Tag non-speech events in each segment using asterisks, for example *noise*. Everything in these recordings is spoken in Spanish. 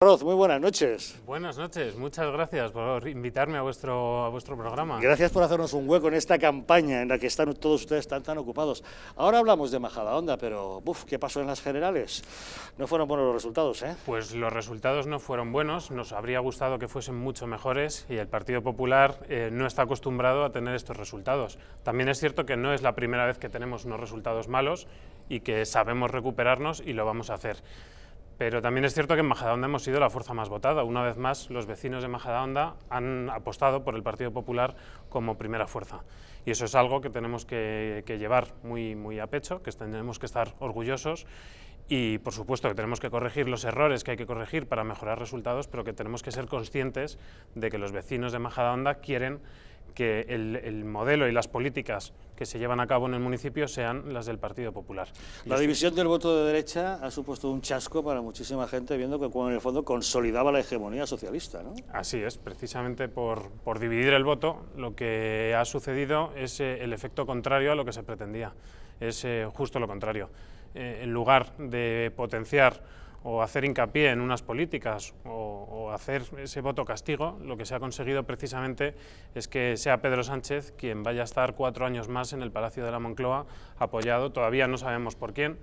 Roz, muy buenas noches. Buenas noches, muchas gracias por invitarme a vuestro, a vuestro programa. Gracias por hacernos un hueco en esta campaña en la que están todos ustedes tan, tan ocupados. Ahora hablamos de majada onda, pero ¿qué pasó en las generales? No fueron buenos los resultados, ¿eh? Pues los resultados no fueron buenos, nos habría gustado que fuesen mucho mejores y el Partido Popular eh, no está acostumbrado a tener estos resultados. También es cierto que no es la primera vez que tenemos unos resultados malos y que sabemos recuperarnos y lo vamos a hacer. Pero también es cierto que en Majadahonda hemos sido la fuerza más votada. Una vez más, los vecinos de Majadahonda han apostado por el Partido Popular como primera fuerza. Y eso es algo que tenemos que, llevar muy, a pecho, que tenemos que estar orgullosos y por supuesto que tenemos que corregir los errores que hay que corregir para mejorar resultados, pero que tenemos que ser conscientes de que los vecinos de Majadahonda quieren que el, modelo y las políticas que se llevan a cabo en el municipio sean las del Partido Popular. La división del voto de derecha ha supuesto un chasco para muchísima gente, viendo que en el fondo consolidaba la hegemonía socialista. ¿no? Así es, precisamente por, dividir el voto, lo que ha sucedido es eh, el efecto contrario a lo que se pretendía. Es eh, justo lo contrario. Eh, en lugar de potenciar o hacer hincapié en unas políticas o hacer ese voto castigo, lo que se ha conseguido precisamente es que sea Pedro Sánchez quien vaya a estar cuatro años más en el Palacio de la Moncloa, apoyado, todavía no sabemos por quién,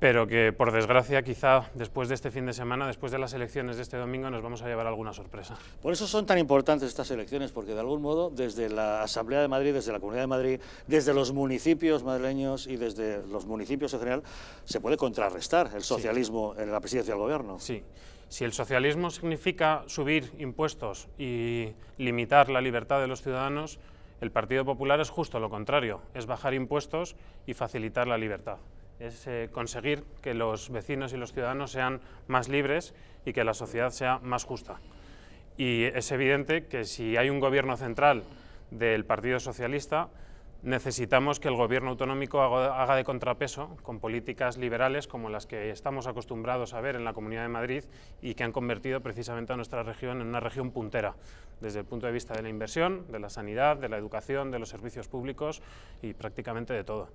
pero que por desgracia quizá después de este fin de semana, después de las elecciones de este domingo, nos vamos a llevar alguna sorpresa. Por eso son tan importantes estas elecciones, porque de algún modo desde la Asamblea de Madrid, desde la Comunidad de Madrid, desde los municipios madrileños y desde los municipios en general, se puede contrarrestar el socialismo en la presidencia del gobierno. Sí. Si el socialismo significa subir impuestos y limitar la libertad de los ciudadanos, el Partido Popular es justo lo contrario, es bajar impuestos y facilitar la libertad. Es eh, conseguir que los vecinos y los ciudadanos sean más libres y que la sociedad sea más justa. Y es evidente que si hay un gobierno central del Partido Socialista, Necesitamos que el gobierno autonómico haga de contrapeso con políticas liberales como las que estamos acostumbrados a ver en la Comunidad de Madrid y que han convertido precisamente a nuestra región en una región puntera desde el punto de vista de la inversión, de la sanidad, de la educación, de los servicios públicos y prácticamente de todo.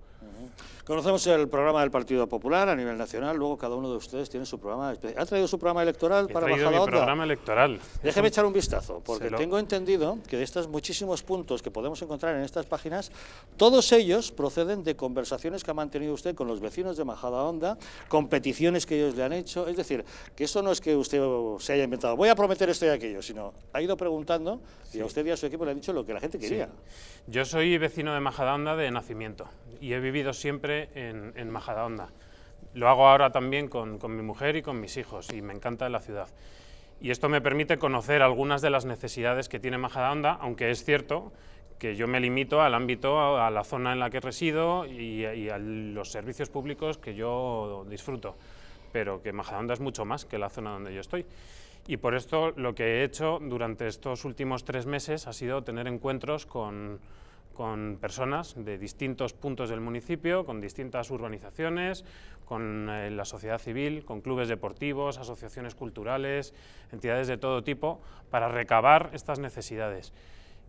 Conocemos el programa del Partido Popular a nivel nacional, luego cada uno de ustedes tiene su programa. ¿Ha traído su programa electoral para bajar programa electoral. Déjeme echar un vistazo, porque tengo entendido que de estos muchísimos puntos que podemos encontrar en estas páginas todos ellos proceden de conversaciones que ha mantenido usted con los vecinos de Majadahonda, con peticiones que ellos le han hecho. Es decir, que eso no es que usted se haya inventado, voy a prometer esto y aquello, sino ha ido preguntando y a usted y a su equipo le han dicho lo que la gente quería. Yo soy vecino de Majadahonda de nacimiento y he vivido siempre en, en Majadahonda. Lo hago ahora también con, con mi mujer y con mis hijos y me encanta la ciudad. Y esto me permite conocer algunas de las necesidades que tiene Majadahonda, aunque es cierto que yo me limito al ámbito, a la zona en la que resido y, a los servicios públicos que yo disfruto, pero que Majadahonda es mucho más que la zona donde yo estoy. Y por esto lo que he hecho durante estos últimos tres meses ha sido tener encuentros con, personas de distintos puntos del municipio, con distintas urbanizaciones, con eh, la sociedad civil, con clubes deportivos, asociaciones culturales, entidades de todo tipo, para recabar estas necesidades.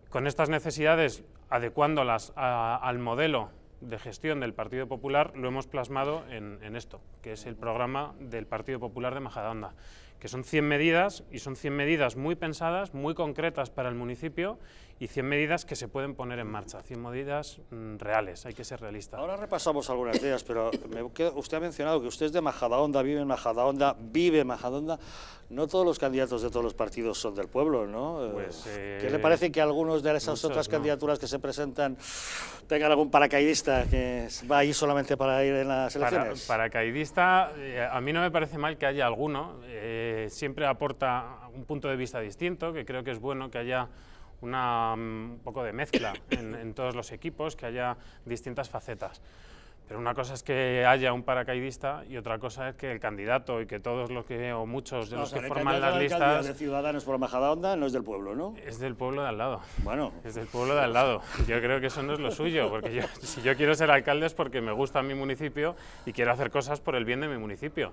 Con estas necesidades, adecuándolas al modelo de gestión del Partido Popular, lo hemos plasmado en, esto, que es el programa del Partido Popular de Majadahonda, que son 100 medidas y son 100 medidas muy pensadas, muy concretas para el municipio y 100 medidas que se pueden poner en marcha, 100 medidas mm, reales, hay que ser realistas. Ahora repasamos algunas ideas, pero usted ha mencionado que usted es de Majadahonda, vive en Majadahonda, vive en Majadahonda. No todos los candidatos de todos los partidos son del pueblo, ¿no? Eh, pues, eh, ¿Qué le parece que algunos de esas otras candidaturas que se presentan tengan algún paracaidista que va ahí solamente para ir en las elecciones? paracaidista, eh, a mí no me parece mal que haya alguno, siempre aporta un punto de vista distinto, que creo que es bueno que haya una, mm, un poco de mezcla *coughs* en, todos los equipos, que haya distintas facetas. Pero una cosa es que haya un paracaidista y otra cosa es que el candidato y que todos los que, o muchos de los que forman las listas... de Ciudadanos por onda no es del pueblo, ¿no? Es del pueblo de al lado. Bueno. Es del pueblo de al lado. Yo creo que eso no es lo suyo, porque *laughs* si yo quiero ser alcalde es porque me gusta mi municipio y quiero hacer cosas por el bien de mi municipio.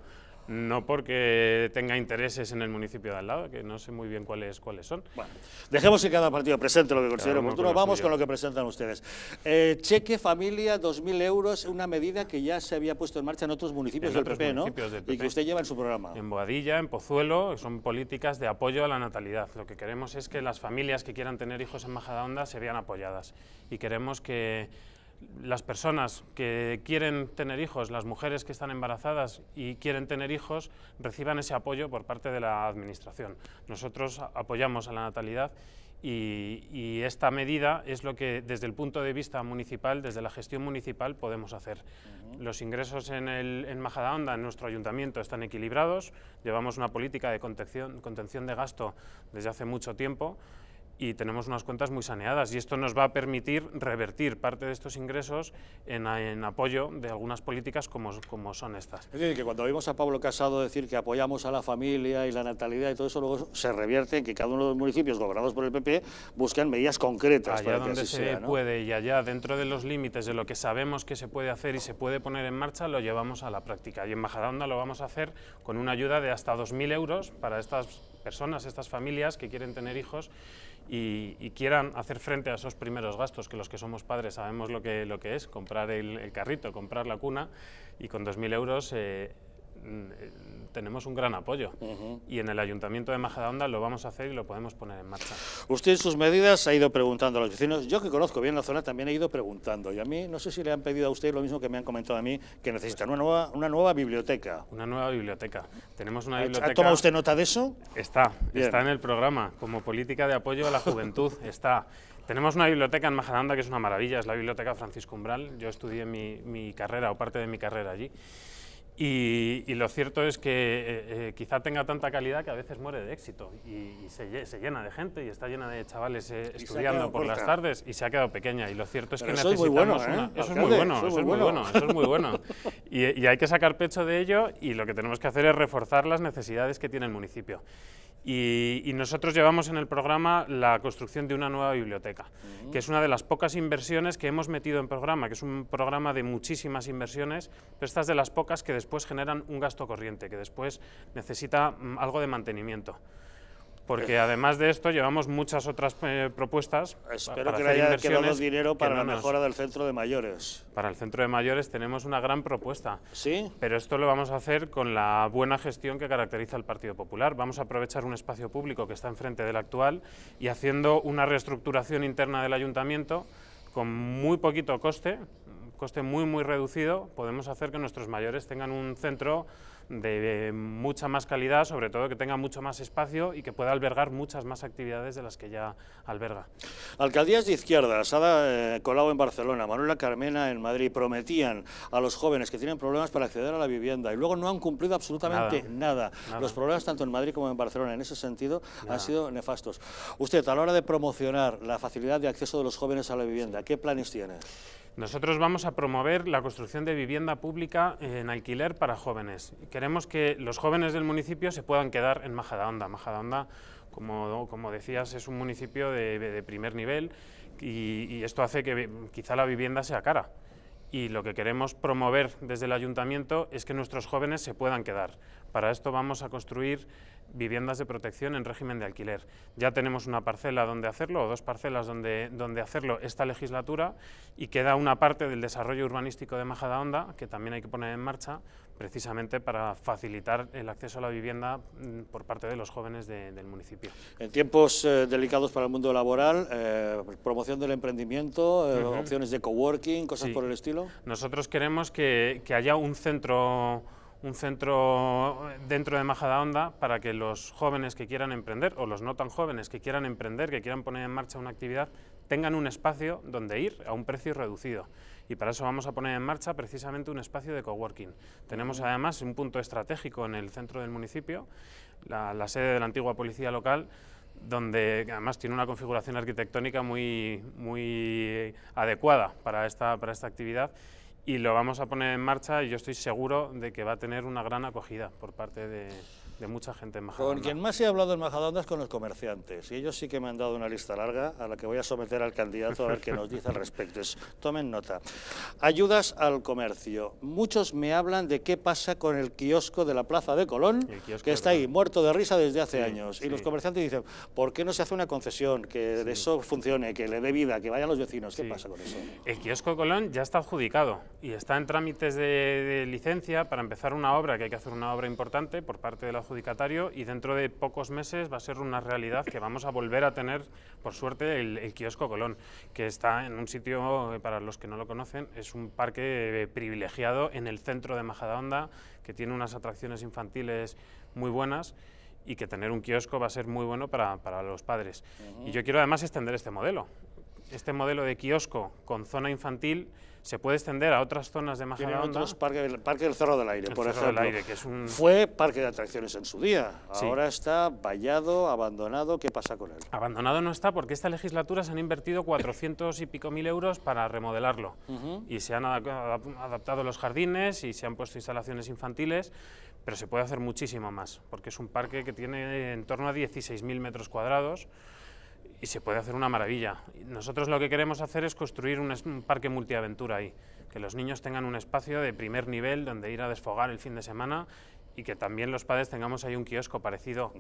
No porque tenga intereses en el municipio de al lado, que no sé muy bien cuáles, cuáles son. dejemos que cada partido presente lo que considere oportuno. Vamos con lo que presentan ustedes. Eh, cheque familia, 2.000 euros, una medida que ya se había puesto en marcha en otros municipios, del, PP, ¿no? Y que usted lleva en su programa. En Boadilla, en Pozuelo, son políticas de apoyo a la natalidad. Lo que queremos es que las familias que quieran tener hijos en Majadahonda se vean apoyadas. Y queremos que las personas que quieren tener hijos, las mujeres que están embarazadas y quieren tener hijos, reciban ese apoyo por parte de la Administración. Nosotros apoyamos a la natalidad y, esta medida es lo que desde el punto de vista municipal, desde la gestión municipal, podemos hacer. Los ingresos en, el, en Majadahonda, en nuestro ayuntamiento, están equilibrados, llevamos una política de contención de gasto desde hace mucho tiempo y tenemos unas cuentas muy saneadas y esto nos va a permitir revertir parte de estos ingresos en, apoyo de algunas políticas como, como son estas. Es decir, que cuando vimos a Pablo Casado decir que apoyamos a la familia y la natalidad y todo eso, luego se revierte en que cada uno de los municipios gobernados por el PP busquen medidas concretas. Allá para donde que así se puede y allá dentro de los límites de lo que sabemos que se puede hacer y se puede poner en marcha, lo llevamos a la práctica. Y en Majadahonda lo vamos a hacer con una ayuda de hasta 2.000 euros para estas personas, estas familias que quieren tener hijos y, quieran hacer frente a esos primeros gastos, que los que somos padres sabemos lo que, lo que es, comprar el, carrito, comprar la cuna, y con 2.000 euros eh, Mm, tenemos un gran apoyo y en el Ayuntamiento de Majadahonda lo vamos a hacer y lo podemos poner en marcha. Usted en sus medidas ha ido preguntando a los vecinos, yo que conozco bien la zona también he ido preguntando y a mí no sé si le han pedido a usted lo mismo que me han comentado a mí, que necesitan una nueva, una nueva biblioteca. Una nueva biblioteca. Tenemos una biblioteca... usted nota de eso? Está, está en el programa, como política de apoyo a la juventud, *laughs* está. Tenemos una biblioteca en Majadahonda que es una maravilla, es la Biblioteca Francisco Umbral, yo estudié mi, mi carrera o parte de mi carrera allí. Y, lo cierto es que eh, eh, quizá tenga tanta calidad que a veces muere de éxito y, se, llena de gente y está llena de chavales eh, estudiando por las tardes y se ha quedado pequeña. Y lo cierto es que necesitamos una, Eso es muy bueno, eso, es muy bueno, eso es muy bueno. y hay que sacar pecho de ello y lo que tenemos que hacer es reforzar las necesidades que tiene el municipio. Y, nosotros llevamos en el programa la construcción de una nueva biblioteca, que es una de las pocas inversiones que hemos metido en programa, que es un programa de muchísimas inversiones, pero estas de las pocas que después generan un gasto corriente, que después necesita mm, algo de mantenimiento porque además de esto llevamos muchas otras eh, propuestas. Espero que haya quedado dinero para la mejora del centro de mayores. Para el centro de mayores tenemos una gran propuesta. Sí. Pero esto lo vamos a hacer con la buena gestión que caracteriza al Partido Popular. Vamos a aprovechar un espacio público que está enfrente del actual y haciendo una reestructuración interna del ayuntamiento con muy poquito coste, coste muy muy reducido, podemos hacer que nuestros mayores tengan un centro de mucha más calidad, sobre todo que tenga mucho más espacio y que pueda albergar muchas más actividades de las que ya alberga. Alcaldías de izquierda, Sada eh, Colau en Barcelona, Manuela Carmena en Madrid, prometían a los jóvenes que tienen problemas para acceder a la vivienda y luego no han cumplido absolutamente nada. Los problemas tanto en Madrid como en Barcelona en ese sentido han sido nefastos. Usted, a la hora de promocionar la facilidad de acceso de los jóvenes a la vivienda, ¿qué planes tiene? Nosotros vamos a promover la construcción de vivienda pública en alquiler para jóvenes. Queremos que los jóvenes del municipio se puedan quedar en Majadahonda. Majadahonda, como, como decías, es un municipio de, primer nivel y, esto hace que quizá la vivienda sea cara. Y lo que queremos promover desde el ayuntamiento es que nuestros jóvenes se puedan quedar. Para esto vamos a construir viviendas de protección en régimen de alquiler. Ya tenemos una parcela donde hacerlo o dos parcelas donde, donde hacerlo esta legislatura y queda una parte del desarrollo urbanístico de Majadahonda que también hay que poner en marcha precisamente para facilitar el acceso a la vivienda mm, por parte de los jóvenes del municipio. En tiempos eh, delicados para el mundo laboral, eh, promoción del emprendimiento, eh, opciones de coworking, cosas por el estilo. Nosotros queremos que, que haya un centro un centro eh, dentro de Majadahonda para que los jóvenes que quieran emprender o los no tan jóvenes que quieran emprender, que quieran poner en marcha una actividad, tengan un espacio donde ir a un precio reducido. Y para eso vamos a poner en marcha precisamente un espacio de coworking. Tenemos además un punto estratégico en el centro del municipio, la, sede de la antigua policía local, donde además tiene una configuración arquitectónica muy, muy adecuada para esta, para esta actividad y lo vamos a poner en marcha y yo estoy seguro de que va a tener una gran acogida por parte de, de mucha gente en Majadahonda. Con quien más he hablado en Majadahonda es con los comerciantes, y ellos sí que me han dado una lista larga a la que voy a someter al candidato a ver qué nos dice al respecto. Es, tomen nota. Ayudas al comercio. Muchos me hablan de qué pasa con el kiosco de la Plaza de Colón, que está ahí, muerto de risa desde hace años. Y los comerciantes dicen, ¿por qué no se hace una concesión que de eso funcione, que le dé vida, que vayan los vecinos? ¿Qué pasa con eso? El kiosco de Colón ya está adjudicado y está en trámites de, de licencia para empezar una obra, que hay que hacer una obra importante por parte de la y dentro de pocos meses va a ser una realidad que vamos a volver a tener, por suerte, el, kiosco Colón, que está en un sitio, eh, para los que no lo conocen, es un parque eh, privilegiado en el centro de Majadahonda, que tiene unas atracciones infantiles muy buenas y que tener un kiosco va a ser muy bueno para, los padres. Y yo quiero además extender este modelo, este modelo de kiosco con zona infantil se puede extender a otras zonas de Majadahonda. Otros parque, el Parque del Cerro del Aire, por ejemplo. Del Aire, que es un... Fue parque de atracciones en su día, ahora está vallado, abandonado, ¿qué pasa con él? Abandonado no está porque esta legislatura se han invertido 400 y pico mil euros para remodelarlo y se han adaptado los jardines y se han puesto instalaciones infantiles, pero se puede hacer muchísimo más, porque es un parque que tiene en torno a 16.000 metros cuadrados, y se puede hacer una maravilla. Nosotros lo que queremos hacer es construir un, parque multiaventura ahí, que los niños tengan un espacio de primer nivel donde ir a desfogar el fin de semana y que también los padres tengamos ahí un kiosco parecido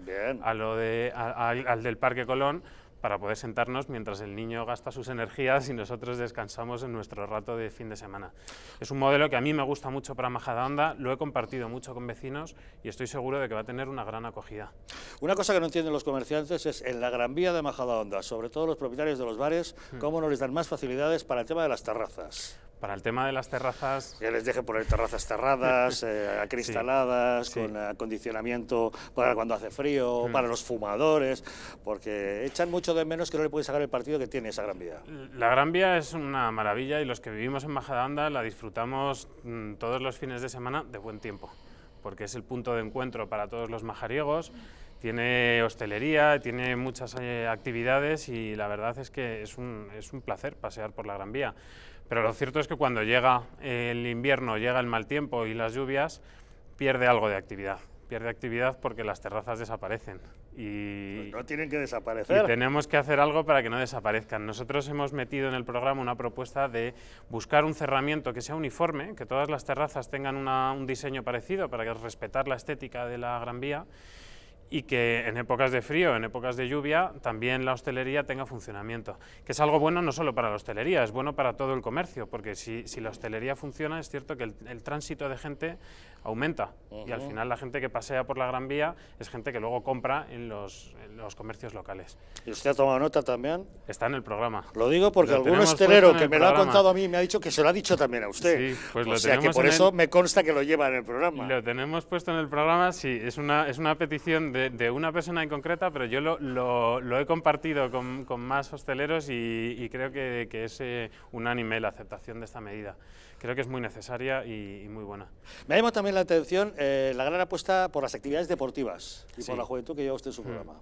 a lo de, al del Parque Colón, para poder sentarnos mientras el niño gasta sus energías y nosotros descansamos en nuestro rato de fin de semana. Es un modelo que a mí me gusta mucho para Majadahonda, lo he compartido mucho con vecinos y estoy seguro de que va a tener una gran acogida. Una cosa que no entienden los comerciantes es en la Gran Vía de Majadahonda, sobre todo los propietarios de los bares, hmm. cómo no les dan más facilidades para el tema de las terrazas. Para el tema de las terrazas... ya les deje poner terrazas cerradas, *laughs* eh, acristaladas, con acondicionamiento para cuando hace frío, mm. para los fumadores, porque echan mucho de menos que no le pueden sacar el partido que tiene esa Gran Vía. La Gran Vía es una maravilla y los que vivimos en Majadahonda la disfrutamos mm, todos los fines de semana de buen tiempo, porque es el punto de encuentro para todos los majariegos tiene hostelería, tiene muchas eh, actividades y la verdad es que es un, es un placer pasear por la Gran Vía. Pero lo cierto es que cuando llega el invierno, llega el mal tiempo y las lluvias, pierde algo de actividad. Pierde actividad porque las terrazas desaparecen. Y pues no tienen que desaparecer. Y tenemos que hacer algo para que no desaparezcan. Nosotros hemos metido en el programa una propuesta de buscar un cerramiento que sea uniforme, que todas las terrazas tengan un diseño parecido para respetar la estética de la Gran Vía y que en épocas de frío, en épocas de lluvia, también la hostelería tenga funcionamiento, que es algo bueno no solo para la hostelería, es bueno para todo el comercio, porque si, si la hostelería funciona es cierto que el, tránsito de gente aumenta y al final la gente que pasea por la Gran Vía es gente que luego compra en los, los comercios locales. ¿Y usted ha tomado nota también? Está en el programa. Lo digo porque lo algún hostelero que me lo ha contado a mí me ha dicho que se lo ha dicho también a usted. Sí, pues o sea que por eso me consta que lo lleva en el programa. Lo tenemos puesto en el programa, sí, es una, es una petición de de, una persona en concreta, pero yo lo, he compartido con, más hosteleros y, creo que, que es eh, unánime la aceptación de esta medida. Creo que es muy necesaria y, muy buena. Me ha llamado también la atención eh, la gran apuesta por las actividades deportivas y por la juventud que lleva usted en su mm. programa.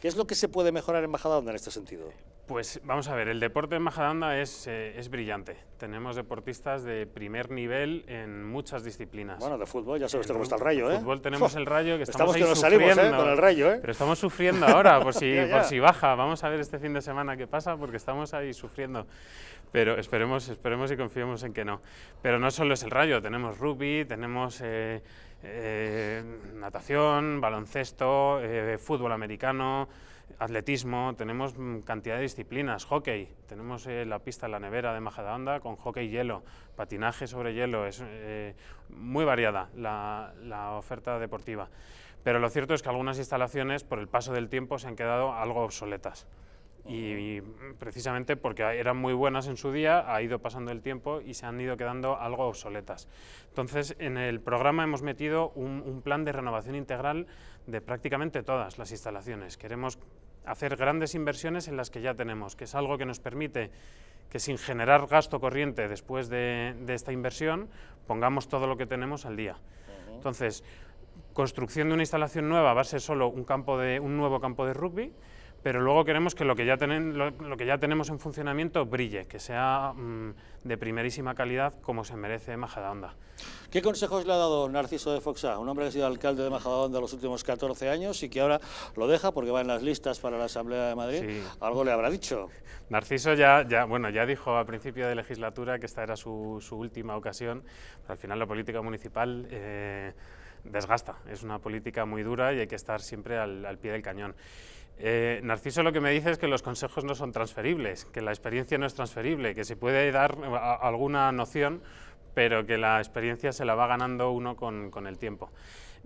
¿Qué es lo que se puede mejorar en Majadahonda en este sentido? Pues vamos a ver, el deporte en Majadahonda es, Onda eh, es brillante. Tenemos deportistas de primer nivel en muchas disciplinas. Bueno, de fútbol ya sabes cómo está el rayo, ¿eh? fútbol tenemos el rayo que *laughs* estamos, estamos que nos ¿eh? Con el rayo, ¿eh? Pero estamos sufriendo ahora, por si, *laughs* por si baja. Vamos a ver este fin de semana qué pasa, porque estamos ahí sufriendo. Pero esperemos, esperemos y confiemos en que no. Pero no solo es el rayo, tenemos rugby, tenemos... Eh, eh, natación, baloncesto, eh, fútbol americano, atletismo, tenemos cantidad de disciplinas, hockey, tenemos eh, la pista en la nevera de Majadahonda con hockey hielo, patinaje sobre hielo, es muy variada la, oferta deportiva. Pero lo cierto es que algunas instalaciones por el paso del tiempo se han quedado algo obsoletas. Y, precisamente porque eran muy buenas en su día, ha ido pasando el tiempo y se han ido quedando algo obsoletas. Entonces, en el programa hemos metido un, plan de renovación integral de prácticamente todas las instalaciones. Queremos hacer grandes inversiones en las que ya tenemos, que es algo que nos permite que sin generar gasto corriente después de, esta inversión, pongamos todo lo que tenemos al día. Entonces, construcción de una instalación nueva va a ser solo un, campo de, un nuevo campo de rugby, pero luego queremos que lo que ya, tenemos en funcionamiento brille, que sea mm, de primerísima calidad como se merece Majadahonda. ¿Qué consejos le ha dado Narciso de Foxa, un hombre que ha sido alcalde de Majadahonda los últimos 14 años y que ahora lo deja porque va en las listas para la Asamblea de Madrid? Algo le habrá dicho. Narciso ya, ya, bueno, ya dijo al principio de legislatura que esta era su, última ocasión, al final la política municipal... Eh, desgasta, es una política muy dura y hay que estar siempre al pie del cañón. Eh, Narciso lo que me dice es que los consejos no son transferibles, que la experiencia no es transferible, que se puede dar eh, alguna noción, pero que la experiencia se la va ganando uno con, el tiempo.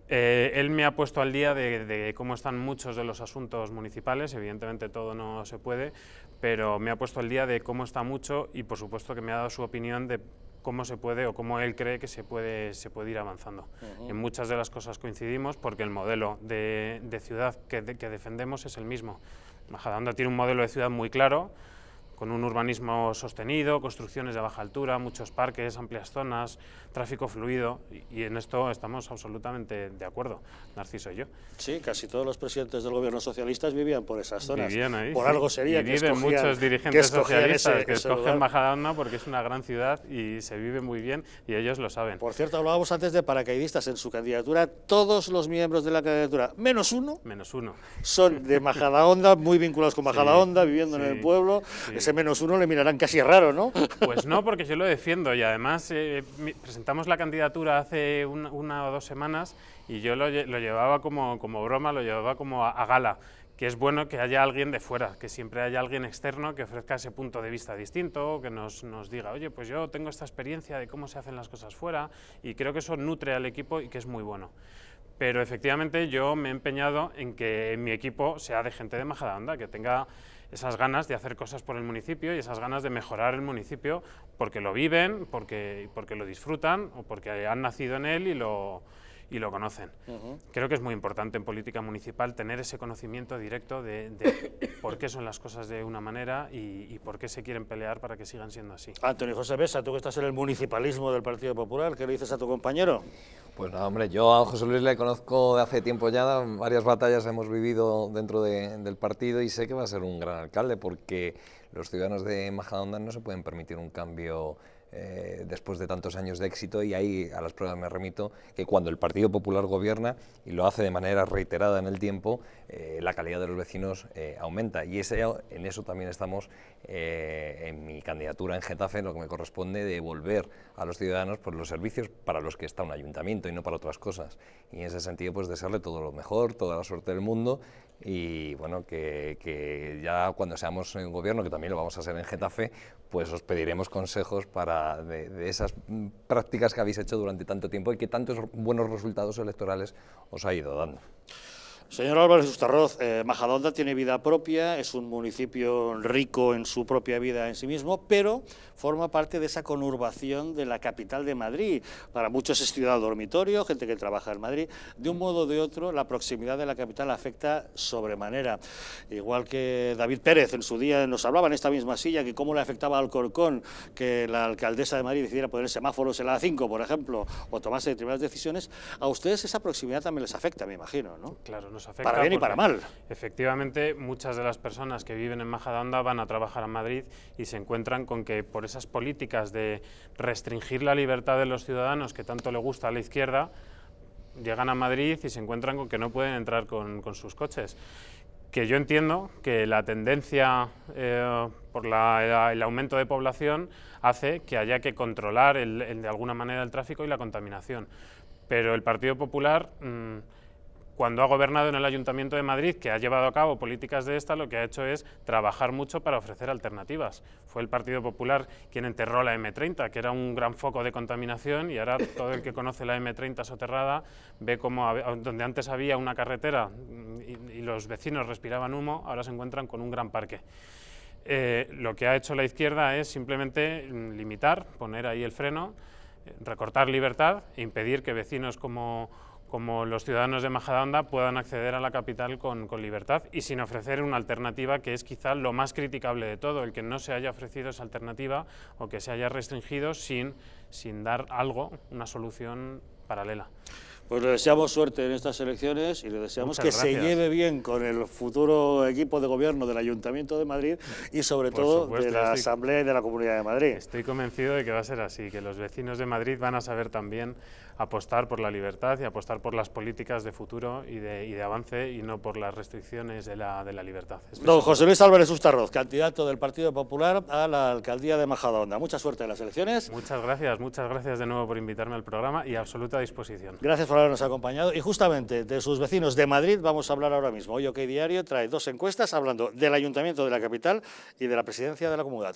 Eh, él me ha puesto al día de, de, cómo están muchos de los asuntos municipales, evidentemente todo no se puede, pero me ha puesto al día de cómo está mucho y por supuesto que me ha dado su opinión de cómo se puede o cómo él cree que se puede, se puede ir avanzando. En muchas de las cosas coincidimos porque el modelo de, de ciudad que, que defendemos es el mismo. Majadahonda tiene un modelo de ciudad muy claro, con un urbanismo sostenido, construcciones de baja altura, muchos parques, amplias zonas, tráfico fluido, y en esto estamos absolutamente de acuerdo, Narciso y yo. Sí, casi todos los presidentes del gobierno socialista... vivían por esas zonas. Vivían ahí, por algo sería que muchos dirigentes socialistas que escogen Majadahonda porque es una gran ciudad y se vive muy bien y ellos lo saben. Por cierto, hablábamos antes de paracaidistas en su candidatura, todos los miembros de la candidatura, menos uno, menos uno. son de Majadahonda, muy vinculados con *laughs* Majadahonda, onda, viviendo en el pueblo, ese menos uno le mirarán casi raro, ¿no? Pues no, porque yo lo defiendo y además eh, presentamos la candidatura hace una, o dos semanas y yo lo, lo llevaba como, como, broma, lo llevaba como a, gala que es bueno que haya alguien de fuera, que siempre haya alguien externo que ofrezca ese punto de vista distinto, que nos, nos, diga, oye, pues yo tengo esta experiencia de cómo se hacen las cosas fuera, y creo que eso nutre al equipo y que es muy bueno. Pero efectivamente yo me he empeñado en que mi equipo sea de gente de majada onda, que tenga esas ganas de hacer cosas por el municipio y esas ganas de mejorar el municipio porque lo viven, porque, porque lo disfrutan o porque han nacido en él y lo, y lo conocen. Creo que es muy importante en política municipal tener ese conocimiento directo de, *coughs* por qué son las cosas de una manera y, por qué se quieren pelear para que sigan siendo así. Antonio José Besa, tú que estás en el municipalismo del Partido Popular, ¿qué le dices a tu compañero? Pues nada, hombre, yo a José Luis le conozco de hace tiempo ya, varias batallas hemos vivido dentro del partido y sé que va a ser un gran alcalde porque los ciudadanos de Majadahonda no se pueden permitir un cambio eh, después de tantos años de éxito, y ahí a las pruebas me remito, que cuando el Partido Popular gobierna y lo hace de manera reiterada en el tiempo, eh, la calidad de los vecinos eh, aumenta. Y en eso también estamos en mi candidatura en Getafe, lo que me corresponde de volver a los ciudadanos por pues, los servicios para los que está un ayuntamiento y no para otras cosas. Y en ese sentido, pues desearle todo lo mejor, toda la suerte del mundo y bueno, que, que, ya cuando seamos en gobierno, que también lo vamos a hacer en Getafe, pues os pediremos consejos para de, de, esas prácticas que habéis hecho durante tanto tiempo y que tantos buenos resultados electorales os ha ido dando. Señor Álvarez Ustarroz, eh, Majadonda tiene vida propia, es un municipio rico en su propia vida en sí mismo, pero forma parte de esa conurbación de la capital de Madrid. Para muchos es ciudad dormitorio, gente que trabaja en Madrid. De un modo o de otro, la proximidad de la capital afecta sobremanera. Igual que David Pérez en su día nos hablaba en esta misma silla que cómo le afectaba al Corcón que la alcaldesa de Madrid decidiera poner semáforos en la A5, por ejemplo, o tomarse determinadas decisiones, a ustedes esa proximidad también les afecta, me imagino, ¿no? Claro, para bien y para mal. Efectivamente, muchas de las personas que viven en Majadahonda van a trabajar a Madrid y se encuentran con que por esas políticas de restringir la libertad de los ciudadanos que tanto le gusta a la izquierda, llegan a Madrid y se encuentran con que no pueden entrar con, sus coches. Que yo entiendo que la tendencia eh, por el aumento de población hace que haya que controlar el, de alguna manera el tráfico y la contaminación. Pero el Partido Popular... Mm, cuando ha gobernado en el Ayuntamiento de Madrid, que ha llevado a cabo políticas de esta, lo que ha hecho es trabajar mucho para ofrecer alternativas. Fue el Partido Popular quien enterró la M30, que era un gran foco de contaminación, y ahora todo el que conoce la M30 soterrada ve cómo donde antes había una carretera mm, y, los vecinos respiraban humo, ahora se encuentran con un gran parque. Eh, lo que ha hecho la izquierda es simplemente mm, limitar, poner ahí el freno, eh, recortar libertad e impedir que vecinos como como los ciudadanos de Majadahonda puedan acceder a la capital con, libertad y sin ofrecer una alternativa que es quizá lo más criticable de todo, el que no se haya ofrecido esa alternativa o que se haya restringido sin, sin dar algo, una solución paralela. Pues le deseamos suerte en estas elecciones y le deseamos que se lleve bien con el futuro equipo de gobierno del Ayuntamiento de Madrid y sobre todo de la Asamblea y de la Comunidad de Madrid. Estoy convencido de que va a ser así, que los vecinos de Madrid van a saber también apostar por la libertad y apostar por las políticas de futuro y de, avance y no por las restricciones de la, de la libertad. Don José Luis Álvarez Ustarroz, candidato del Partido Popular a la alcaldía de Majadahonda. Mucha suerte en las elecciones. Muchas gracias, muchas gracias de nuevo por invitarme al programa y absoluta disposición. Gracias por habernos acompañado y justamente de sus vecinos de Madrid vamos a hablar ahora mismo. Hoy OK Diario trae dos encuestas hablando del Ayuntamiento de la capital y de la Presidencia de la Comunidad.